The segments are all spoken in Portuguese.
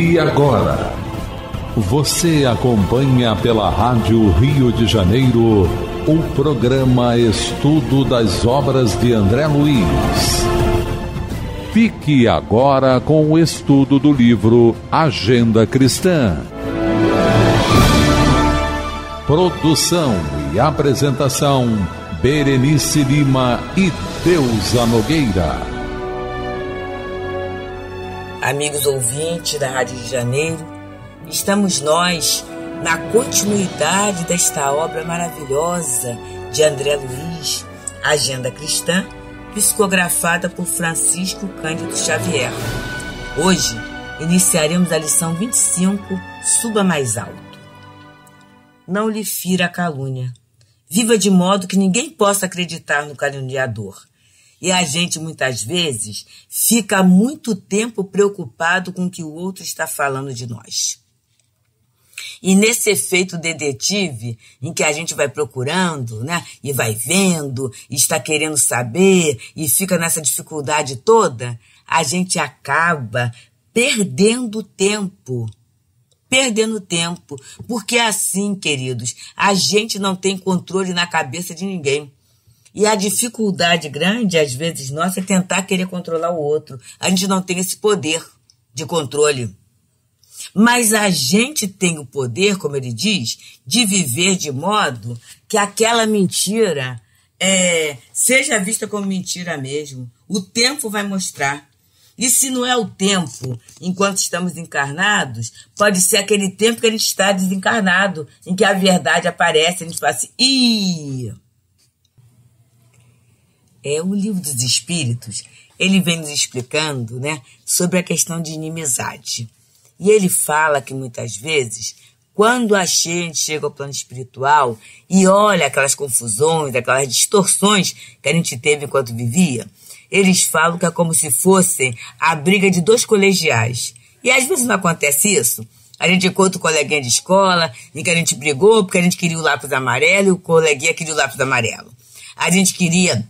E agora, você acompanha pela Rádio Rio de Janeiro o programa Estudo das Obras de André Luiz. Fique agora com o estudo do livro Agenda Cristã. Produção e apresentação: Berenice Lima e Deusa Nogueira amigos ouvintes da Rádio de Janeiro. Estamos nós na continuidade desta obra maravilhosa de André Luiz, Agenda Cristã, psicografada por Francisco Cândido Xavier. Hoje iniciaremos a lição 25, Suba Mais Alto. Não lhe fira a calúnia. Viva de modo que ninguém possa acreditar no caluniador. E a gente muitas vezes fica muito tempo preocupado com o que o outro está falando de nós. E nesse efeito detetive, em que a gente vai procurando, né, e vai vendo, e está querendo saber, e fica nessa dificuldade toda, a gente acaba perdendo tempo. Perdendo tempo. Porque é assim, queridos, a gente não tem controle na cabeça de ninguém. E a dificuldade grande, às vezes, nossa, é tentar querer controlar o outro. A gente não tem esse poder de controle. Mas a gente tem o poder, como ele diz, de viver de modo que aquela mentira é, seja vista como mentira mesmo. O tempo vai mostrar. E se não é o tempo, enquanto estamos encarnados, pode ser aquele tempo que a gente está desencarnado, em que a verdade aparece, a gente fala assim, Ih! é o livro dos Espíritos, ele vem nos explicando, né, sobre a questão de inimizade. E ele fala que muitas vezes, quando a gente chega ao plano espiritual e olha aquelas confusões, aquelas distorções que a gente teve enquanto vivia, eles falam que é como se fosse a briga de dois colegiais. E às vezes não acontece isso. A gente encontra o coleguinha de escola, em que a gente brigou porque a gente queria o lápis amarelo e o coleguinha queria o lápis amarelo. A gente queria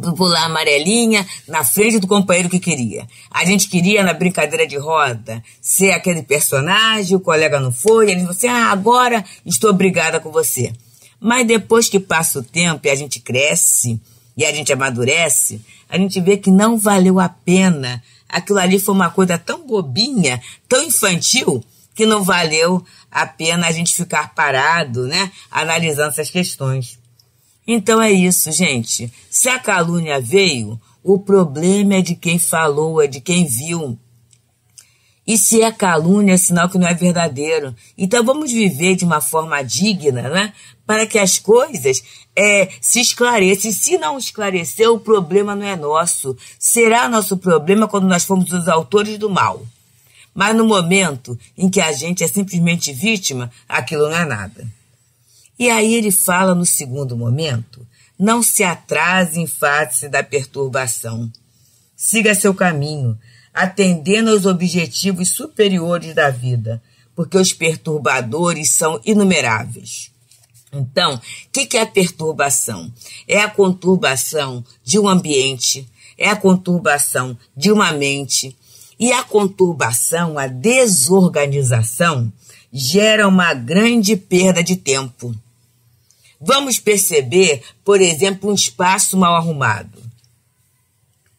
do pular amarelinha na frente do companheiro que queria. A gente queria, na brincadeira de roda, ser aquele personagem, o colega não foi, ele falou assim, ah, agora estou obrigada com você. Mas depois que passa o tempo e a gente cresce e a gente amadurece, a gente vê que não valeu a pena. Aquilo ali foi uma coisa tão bobinha, tão infantil, que não valeu a pena a gente ficar parado, né, analisando essas questões. Então é isso, gente. Se a calúnia veio, o problema é de quem falou, é de quem viu. E se é calúnia, é sinal que não é verdadeiro. Então vamos viver de uma forma digna, né? Para que as coisas é, se esclareçam. E se não esclarecer, o problema não é nosso. Será nosso problema quando nós formos os autores do mal. Mas no momento em que a gente é simplesmente vítima, aquilo não é nada. E aí ele fala no segundo momento: não se atrase em face da perturbação. Siga seu caminho, atendendo aos objetivos superiores da vida, porque os perturbadores são inumeráveis. Então, o que, que é a perturbação? É a conturbação de um ambiente, é a conturbação de uma mente. E a conturbação, a desorganização, gera uma grande perda de tempo vamos perceber, por exemplo, um espaço mal arrumado.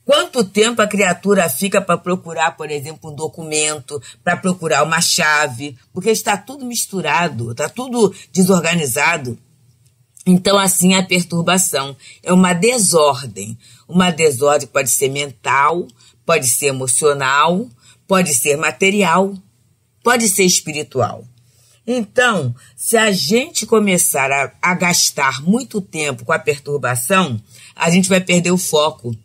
Quanto tempo a criatura fica para procurar, por exemplo, um documento, para procurar uma chave, porque está tudo misturado, está tudo desorganizado. Então, assim, a perturbação é uma desordem. Uma desordem pode ser mental, pode ser emocional, pode ser material, pode ser espiritual. Então, se a gente começar a, a gastar muito tempo com a perturbação, a gente vai perder o foco.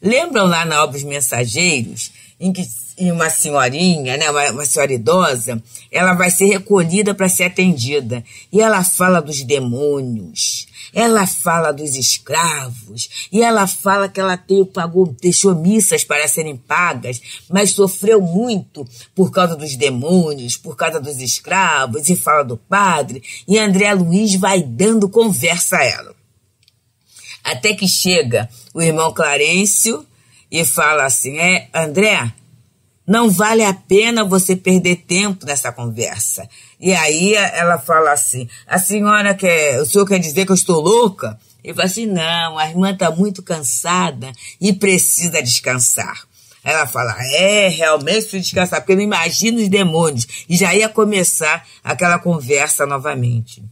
Lembram lá na obra dos Mensageiros, em que e uma senhorinha, né, uma, uma senhora idosa, ela vai ser recolhida para ser atendida. E ela fala dos demônios, ela fala dos escravos, e ela fala que ela teve, pagou, deixou missas para serem pagas, mas sofreu muito por causa dos demônios, por causa dos escravos, e fala do padre, e André Luiz vai dando conversa a ela. Até que chega o irmão Clarencio e fala assim: é, André, não vale a pena você perder tempo nessa conversa. E aí ela fala assim: a senhora quer, o senhor quer dizer que eu estou louca? Ele fala assim: não, a irmã está muito cansada e precisa descansar. Ela fala, é, realmente preciso descansar, porque eu não imagino os demônios. E já ia começar aquela conversa novamente.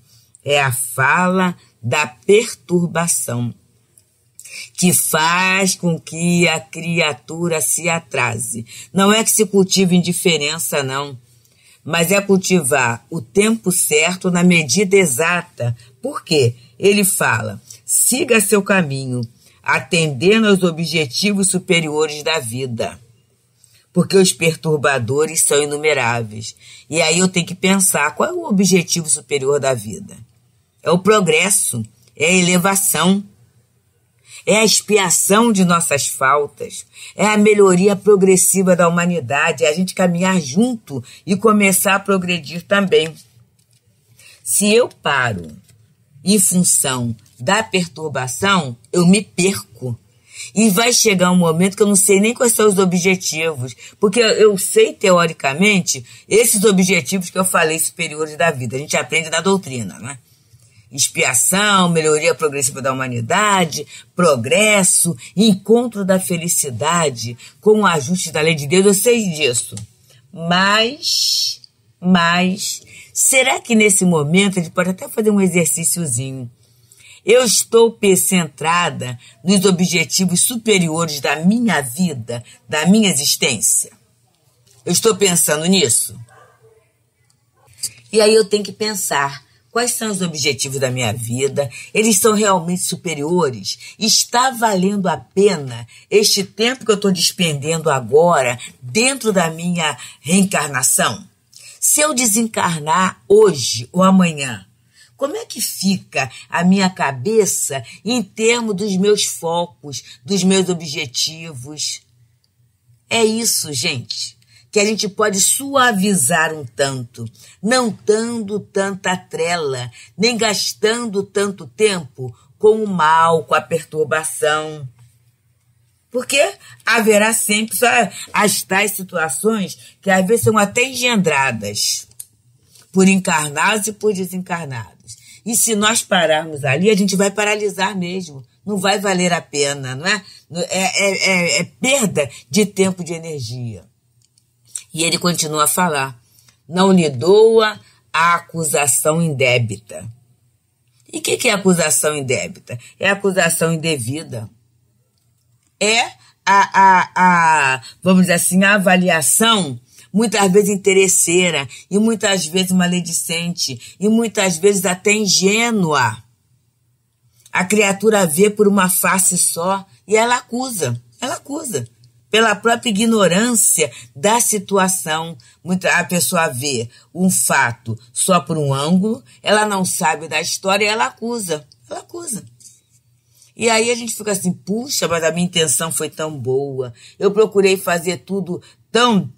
É a fala da perturbação que faz com que a criatura se atrase. Não é que se cultive indiferença, não, mas é cultivar o tempo certo na medida exata. Por quê? Ele fala: siga seu caminho, atendendo aos objetivos superiores da vida porque os perturbadores são inumeráveis. E aí eu tenho que pensar qual é o objetivo superior da vida. É o progresso, é a elevação, é a expiação de nossas faltas, é a melhoria progressiva da humanidade, é a gente caminhar junto e começar a progredir também. Se eu paro em função da perturbação, eu me perco. E vai chegar um momento que eu não sei nem quais são os objetivos, porque eu sei teoricamente esses objetivos que eu falei superiores da vida. A gente aprende na doutrina, né? Expiação, melhoria progressiva da humanidade, progresso, encontro da felicidade com o ajuste da lei de Deus, eu sei disso. Mas, mas, será que nesse momento gente pode até fazer um exercíciozinho? Eu estou centrada nos objetivos superiores da minha vida, da minha existência. Eu estou pensando nisso. E aí eu tenho que pensar Quais são os objetivos da minha vida? Eles são realmente superiores? Está valendo a pena este tempo que eu estou despendendo agora dentro da minha reencarnação? Se eu desencarnar hoje ou amanhã, como é que fica a minha cabeça em termos dos meus focos, dos meus objetivos? É isso, gente que a gente pode suavizar um tanto, não dando tanta trela, nem gastando tanto tempo com o mal, com a perturbação. Porque haverá sempre as tais situações que às vezes são até engendradas por encarnados e por desencarnados. E se nós pararmos ali, a gente vai paralisar mesmo. Não vai valer a pena, não é? É, é, é, é perda de tempo de energia. E ele continua a falar: não lhe doa a acusação indébita. E o que, que é acusação indébita? É acusação indevida. É a, a, a, vamos dizer assim, a avaliação muitas vezes interesseira e muitas vezes maledicente e muitas vezes até ingênua. A criatura vê por uma face só e ela acusa, ela acusa pela própria ignorância da situação. a pessoa vê um fato só por um ângulo, ela não sabe da história e ela acusa. Ela acusa. E aí a gente fica assim, puxa, mas a minha intenção foi tão boa. Eu procurei fazer tudo tão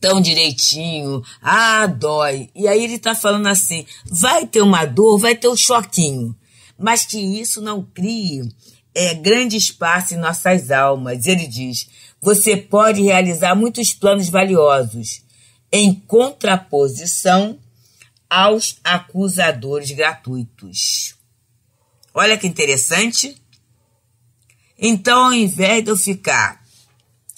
tão direitinho, ah, dói. E aí ele está falando assim: vai ter uma dor, vai ter um choquinho, mas que isso não crie é, grande espaço em nossas almas. Ele diz: você pode realizar muitos planos valiosos, em contraposição aos acusadores gratuitos. Olha que interessante. Então, ao invés de eu ficar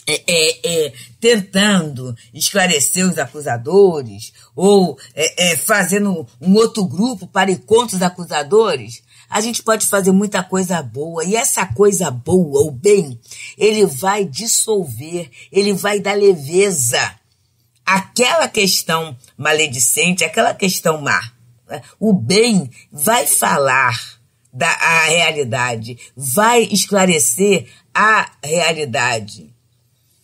é, é, é, tentando esclarecer os acusadores ou é, é, fazendo um outro grupo para contra os acusadores, a gente pode fazer muita coisa boa e essa coisa boa, o bem, ele vai dissolver, ele vai dar leveza àquela questão maledicente, aquela questão má. Né? O bem vai falar da a realidade, vai esclarecer a realidade.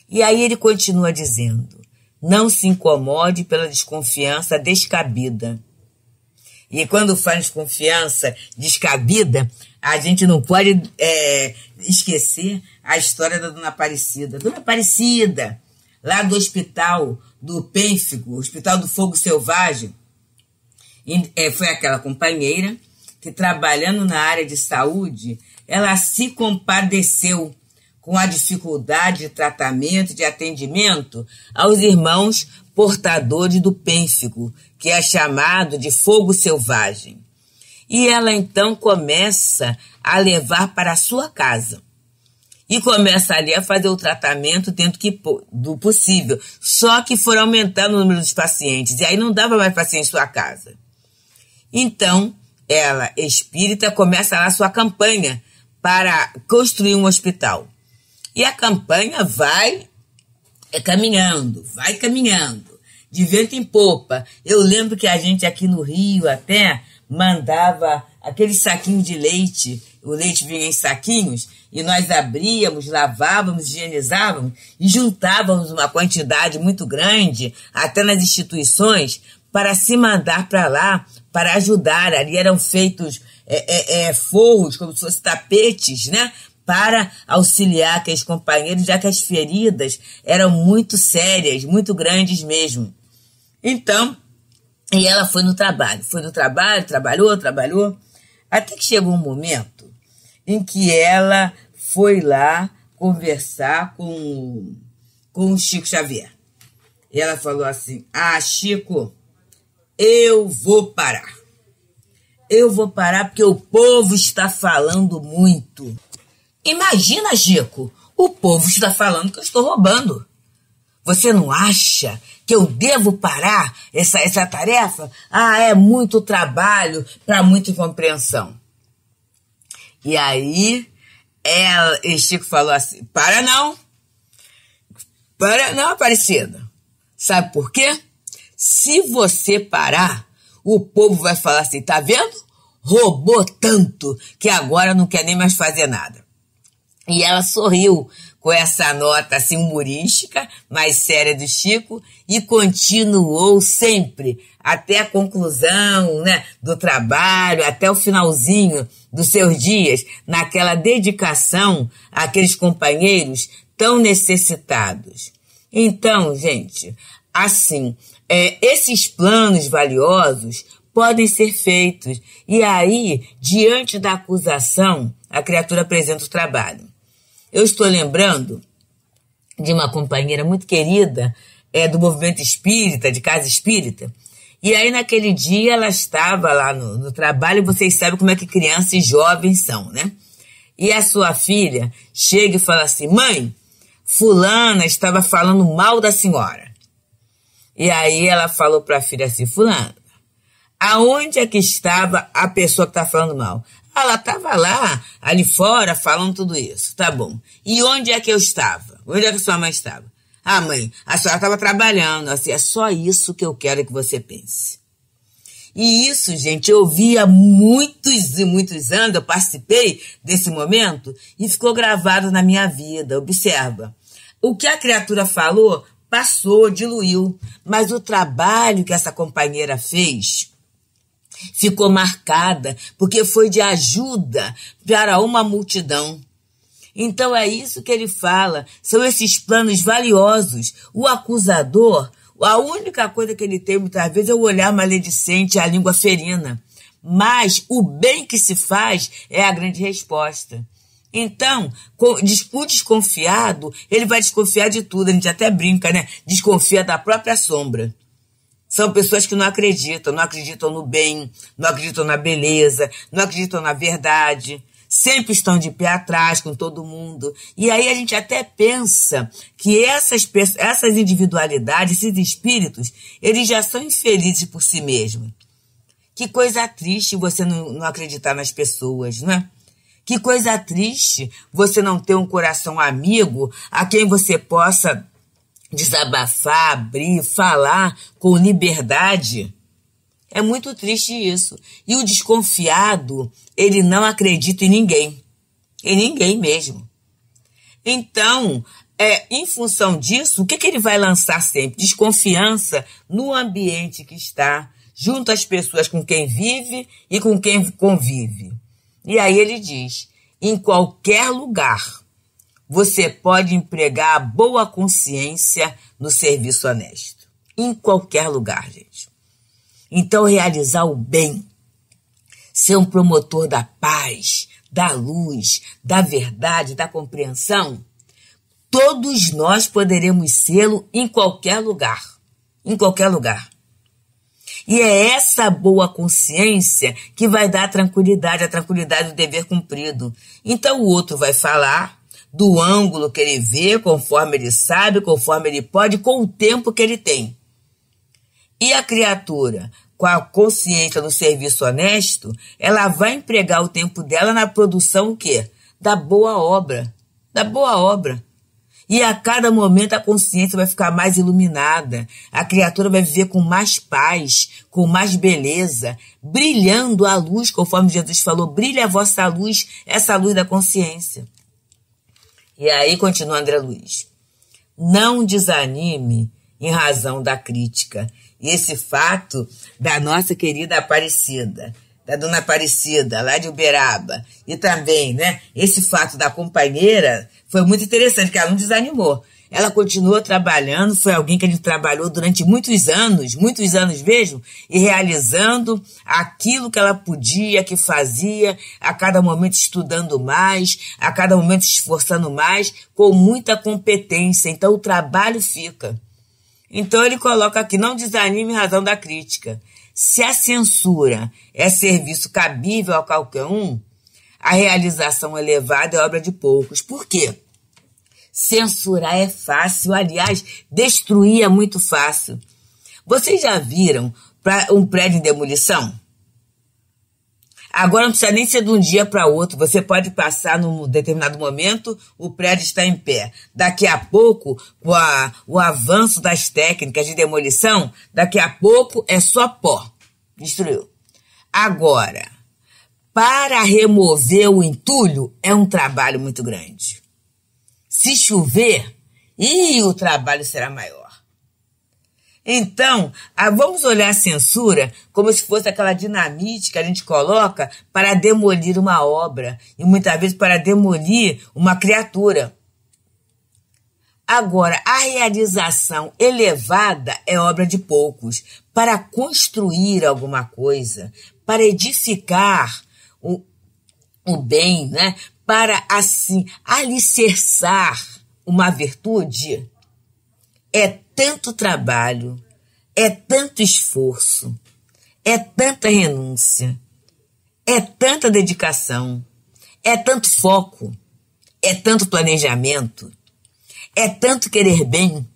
E aí ele continua dizendo: não se incomode pela desconfiança descabida e quando faz confiança descabida, a gente não pode é, esquecer a história da Dona Aparecida. Dona Aparecida, lá do hospital do Pênfigo, Hospital do Fogo Selvagem, é, foi aquela companheira que, trabalhando na área de saúde, ela se compadeceu com a dificuldade de tratamento, de atendimento aos irmãos portadores do pênfigo, que é chamado de fogo selvagem. E ela então começa a levar para a sua casa. E começa ali a fazer o tratamento dentro que, do possível. Só que foram aumentando o número dos pacientes. E aí não dava mais paciente em sua casa. Então, ela, espírita, começa lá sua campanha para construir um hospital. E a campanha vai é, caminhando, vai caminhando de vento em popa. Eu lembro que a gente aqui no Rio até mandava aquele saquinho de leite, o leite vinha em saquinhos, e nós abríamos, lavávamos, higienizávamos e juntávamos uma quantidade muito grande, até nas instituições, para se mandar para lá, para ajudar. Ali eram feitos é, é, é, forros, como se fossem tapetes, né? Para auxiliar aqueles companheiros, já que as feridas eram muito sérias, muito grandes mesmo. Então, e ela foi no trabalho, foi no trabalho, trabalhou, trabalhou, até que chegou um momento em que ela foi lá conversar com, com o Chico Xavier. E ela falou assim: Ah, Chico, eu vou parar. Eu vou parar porque o povo está falando muito. Imagina, Chico, o povo está falando que eu estou roubando. Você não acha que eu devo parar essa, essa tarefa? Ah, é muito trabalho para muita incompreensão. E aí, ela, e Chico falou assim: para não, para não, Aparecida. Sabe por quê? Se você parar, o povo vai falar assim: tá vendo? Roubou tanto que agora não quer nem mais fazer nada. E ela sorriu, com essa nota assim humorística, mais séria do Chico, e continuou sempre até a conclusão né, do trabalho, até o finalzinho dos seus dias, naquela dedicação àqueles companheiros tão necessitados. Então, gente, assim, é, esses planos valiosos podem ser feitos, e aí, diante da acusação, a criatura apresenta o trabalho. Eu estou lembrando de uma companheira muito querida é, do movimento espírita, de casa espírita. E aí, naquele dia, ela estava lá no, no trabalho, vocês sabem como é que crianças e jovens são, né? E a sua filha chega e fala assim: mãe, Fulana estava falando mal da senhora. E aí ela falou para a filha assim: Fulana, aonde é que estava a pessoa que está falando mal? Ela estava lá, ali fora, falando tudo isso. Tá bom. E onde é que eu estava? Onde é que sua mãe estava? Ah, mãe, a senhora estava trabalhando. Assim, é só isso que eu quero que você pense. E isso, gente, eu vi há muitos e muitos anos, eu participei desse momento e ficou gravado na minha vida. Observa. O que a criatura falou passou, diluiu, mas o trabalho que essa companheira fez ficou marcada, porque foi de ajuda para uma multidão. Então é isso que ele fala, são esses planos valiosos. O acusador, a única coisa que ele tem muitas vezes é o olhar maledicente, a língua ferina. Mas o bem que se faz é a grande resposta. Então, o desconfiado, ele vai desconfiar de tudo. A gente até brinca, né? Desconfia da própria sombra. São pessoas que não acreditam, não acreditam no bem, não acreditam na beleza, não acreditam na verdade, sempre estão de pé atrás com todo mundo. E aí a gente até pensa que essas, essas individualidades, esses espíritos, eles já são infelizes por si mesmos. Que coisa triste você não, não acreditar nas pessoas, não é? Que coisa triste você não ter um coração amigo a quem você possa desabafar, abrir, falar com liberdade. É muito triste isso. E o desconfiado, ele não acredita em ninguém. Em ninguém mesmo. Então, é, em função disso, o que, que ele vai lançar sempre? Desconfiança no ambiente que está, junto às pessoas com quem vive e com quem convive. E aí ele diz: em qualquer lugar você pode empregar a boa consciência no serviço honesto. Em qualquer lugar, gente. Então, realizar o bem, ser um promotor da paz, da luz, da verdade, da compreensão, todos nós poderemos sê em qualquer lugar. Em qualquer lugar. E é essa boa consciência que vai dar a tranquilidade, a tranquilidade do dever cumprido. Então o outro vai falar do ângulo que ele vê, conforme ele sabe, conforme ele pode, com o tempo que ele tem. E a criatura, com a consciência do serviço honesto, ela vai empregar o tempo dela na produção o quê? Da boa obra. Da boa obra. E a cada momento a consciência vai ficar mais iluminada, a criatura vai viver com mais paz, com mais beleza, brilhando a luz, conforme Jesus falou, brilha a vossa luz, essa luz da consciência. E aí continua André Luiz. Não desanime em razão da crítica. E esse fato da nossa querida Aparecida, da dona Aparecida, lá de Uberaba, e também, né, esse fato da companheira foi muito interessante, que ela não desanimou. Ela continua trabalhando, foi alguém que a gente trabalhou durante muitos anos, muitos anos mesmo, e realizando aquilo que ela podia, que fazia, a cada momento estudando mais, a cada momento esforçando mais, com muita competência. Então o trabalho fica. Então ele coloca aqui: não desanime em razão da crítica. Se a censura é serviço cabível a qualquer um, a realização elevada é obra de poucos. Por quê? Censurar é fácil, aliás, destruir é muito fácil. Vocês já viram um prédio em demolição? Agora não precisa nem ser de um dia para outro. Você pode passar num determinado momento, o prédio está em pé. Daqui a pouco, com a, o avanço das técnicas de demolição, daqui a pouco é só pó. Destruiu. Agora, para remover o entulho é um trabalho muito grande. Se chover, e o trabalho será maior. Então, vamos olhar a censura como se fosse aquela dinamite que a gente coloca para demolir uma obra e muitas vezes para demolir uma criatura. Agora, a realização elevada é obra de poucos para construir alguma coisa, para edificar o, o bem, né? para assim alicerçar uma virtude é tanto trabalho, é tanto esforço, é tanta renúncia, é tanta dedicação, é tanto foco, é tanto planejamento, é tanto querer bem,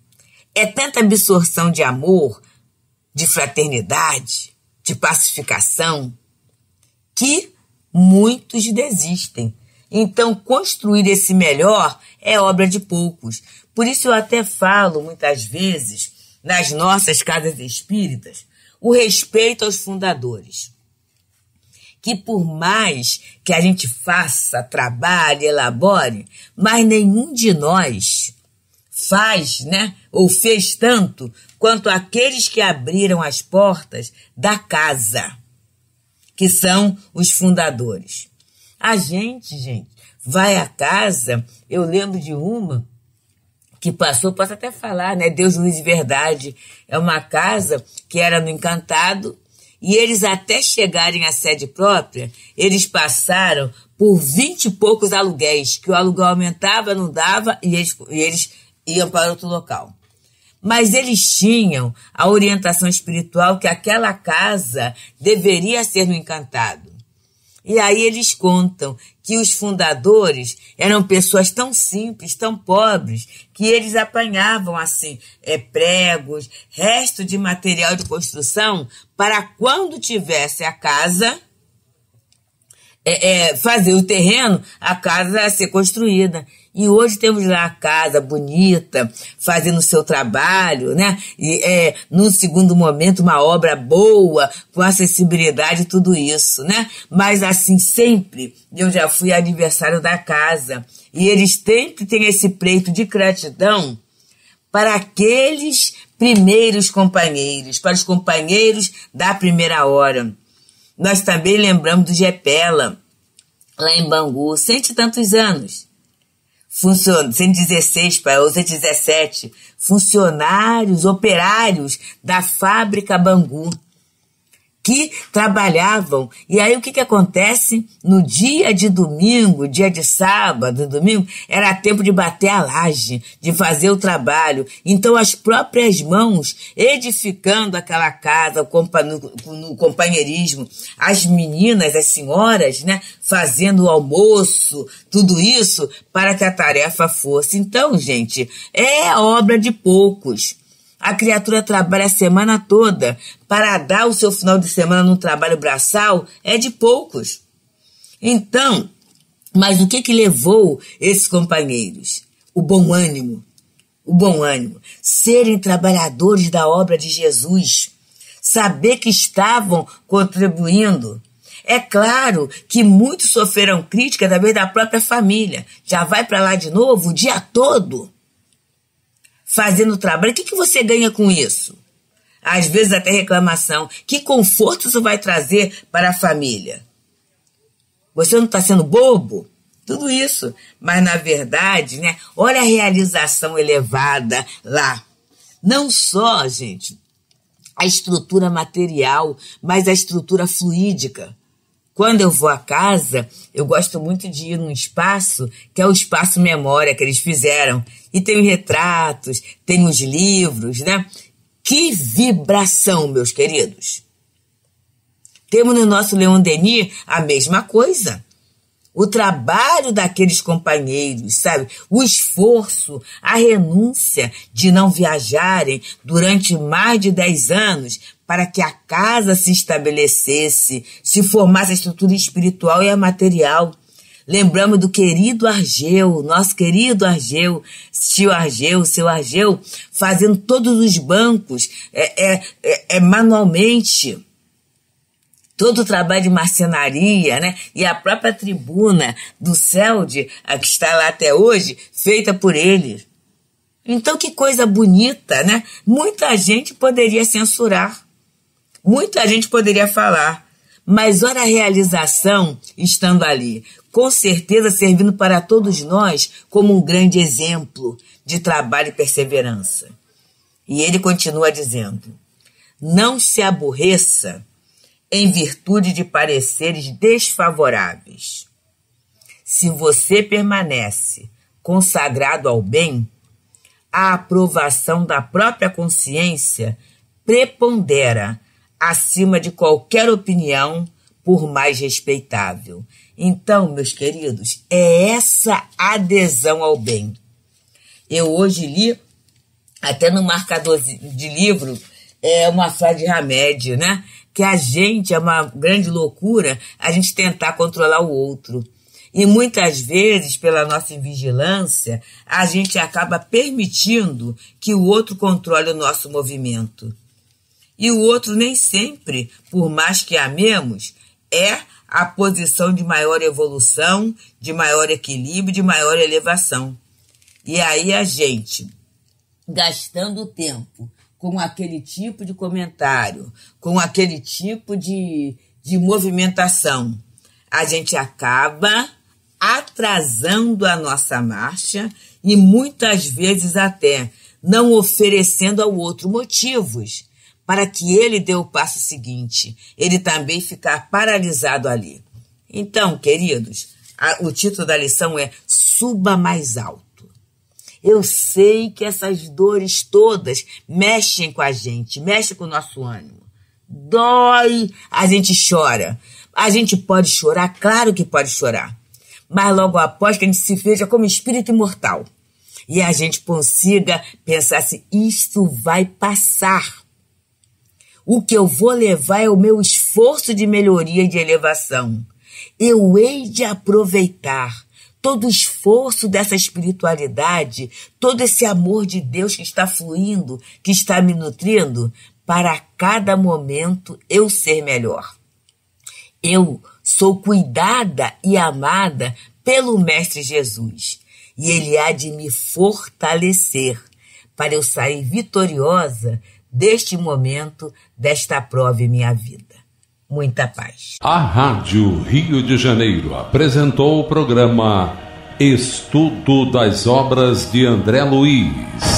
é tanta absorção de amor, de fraternidade, de pacificação, que muitos desistem então, construir esse melhor é obra de poucos. Por isso, eu até falo muitas vezes nas nossas casas espíritas o respeito aos fundadores. Que por mais que a gente faça, trabalhe, elabore, mas nenhum de nós faz, né, ou fez tanto quanto aqueles que abriram as portas da casa, que são os fundadores. A gente, gente, vai à casa. Eu lembro de uma que passou, posso até falar, né? Deus Luz de Verdade. É uma casa que era no Encantado. E eles, até chegarem à sede própria, eles passaram por vinte e poucos aluguéis, que o aluguel aumentava, não dava, e eles, e eles iam para outro local. Mas eles tinham a orientação espiritual que aquela casa deveria ser no Encantado. E aí eles contam que os fundadores eram pessoas tão simples, tão pobres, que eles apanhavam assim é, pregos, resto de material de construção para quando tivesse a casa é, é, fazer o terreno, a casa ser construída. E hoje temos lá a casa bonita, fazendo o seu trabalho, né? E é, num segundo momento, uma obra boa, com acessibilidade, tudo isso, né? Mas assim, sempre eu já fui aniversário da casa. E eles sempre têm esse pleito de gratidão para aqueles primeiros companheiros, para os companheiros da primeira hora. Nós também lembramos do Gepela, lá em Bangu, cento e tantos anos. Funcion... 116 para 117, funcionários, operários da fábrica Bangu que trabalhavam. E aí o que, que acontece? No dia de domingo, dia de sábado, domingo, era tempo de bater a laje, de fazer o trabalho. Então as próprias mãos edificando aquela casa no companheirismo, as meninas, as senhoras, né, fazendo o almoço, tudo isso para que a tarefa fosse. Então, gente, é obra de poucos a criatura trabalha a semana toda. Para dar o seu final de semana num trabalho braçal é de poucos. Então, mas o que que levou esses companheiros? O bom ânimo. O bom ânimo. Serem trabalhadores da obra de Jesus. Saber que estavam contribuindo. É claro que muitos sofreram crítica também da própria família. Já vai para lá de novo o dia todo fazendo trabalho. O que, que você ganha com isso? Às vezes até reclamação. Que conforto isso vai trazer para a família? Você não está sendo bobo? Tudo isso. Mas na verdade, né? Olha a realização elevada lá. Não só, gente, a estrutura material, mas a estrutura fluídica. Quando eu vou a casa, eu gosto muito de ir num espaço que é o espaço memória que eles fizeram. E tem os retratos, tem os livros, né? Que vibração, meus queridos! Temos no nosso Leon Denis a mesma coisa. O trabalho daqueles companheiros, sabe? O esforço, a renúncia de não viajarem durante mais de 10 anos para que a casa se estabelecesse, se formasse a estrutura espiritual e a material. Lembramos do querido Argeu, nosso querido Argeu, tio Argeu, seu Argeu, fazendo todos os bancos é, é, é, é manualmente todo o trabalho de marcenaria, né? E a própria tribuna do CELD, a que está lá até hoje, feita por ele. Então, que coisa bonita, né? Muita gente poderia censurar. Muita gente poderia falar, mas olha a realização estando ali. Com certeza servindo para todos nós como um grande exemplo de trabalho e perseverança. E ele continua dizendo: Não se aborreça em virtude de pareceres desfavoráveis. Se você permanece consagrado ao bem, a aprovação da própria consciência prepondera acima de qualquer opinião, por mais respeitável. Então, meus queridos, é essa adesão ao bem. Eu hoje li, até no marcador de livro, é uma frase de Hamed, né? Que a gente é uma grande loucura a gente tentar controlar o outro. E muitas vezes, pela nossa vigilância, a gente acaba permitindo que o outro controle o nosso movimento e o outro nem sempre, por mais que amemos, é a posição de maior evolução, de maior equilíbrio, de maior elevação. E aí a gente, gastando tempo com aquele tipo de comentário, com aquele tipo de, de movimentação, a gente acaba atrasando a nossa marcha e muitas vezes até não oferecendo ao outro motivos para que ele dê o passo seguinte, ele também ficar paralisado ali. Então, queridos, a, o título da lição é Suba Mais Alto. Eu sei que essas dores todas mexem com a gente, mexem com o nosso ânimo. Dói, a gente chora. A gente pode chorar, claro que pode chorar. Mas logo após que a gente se veja como espírito imortal e a gente consiga pensar se isto vai passar o que eu vou levar é o meu esforço de melhoria e de elevação. Eu hei de aproveitar todo o esforço dessa espiritualidade, todo esse amor de Deus que está fluindo, que está me nutrindo, para cada momento eu ser melhor. Eu sou cuidada e amada pelo Mestre Jesus, e Ele há de me fortalecer para eu sair vitoriosa deste momento, desta prova em minha vida. Muita paz. A Rádio Rio de Janeiro apresentou o programa Estudo das Obras de André Luiz.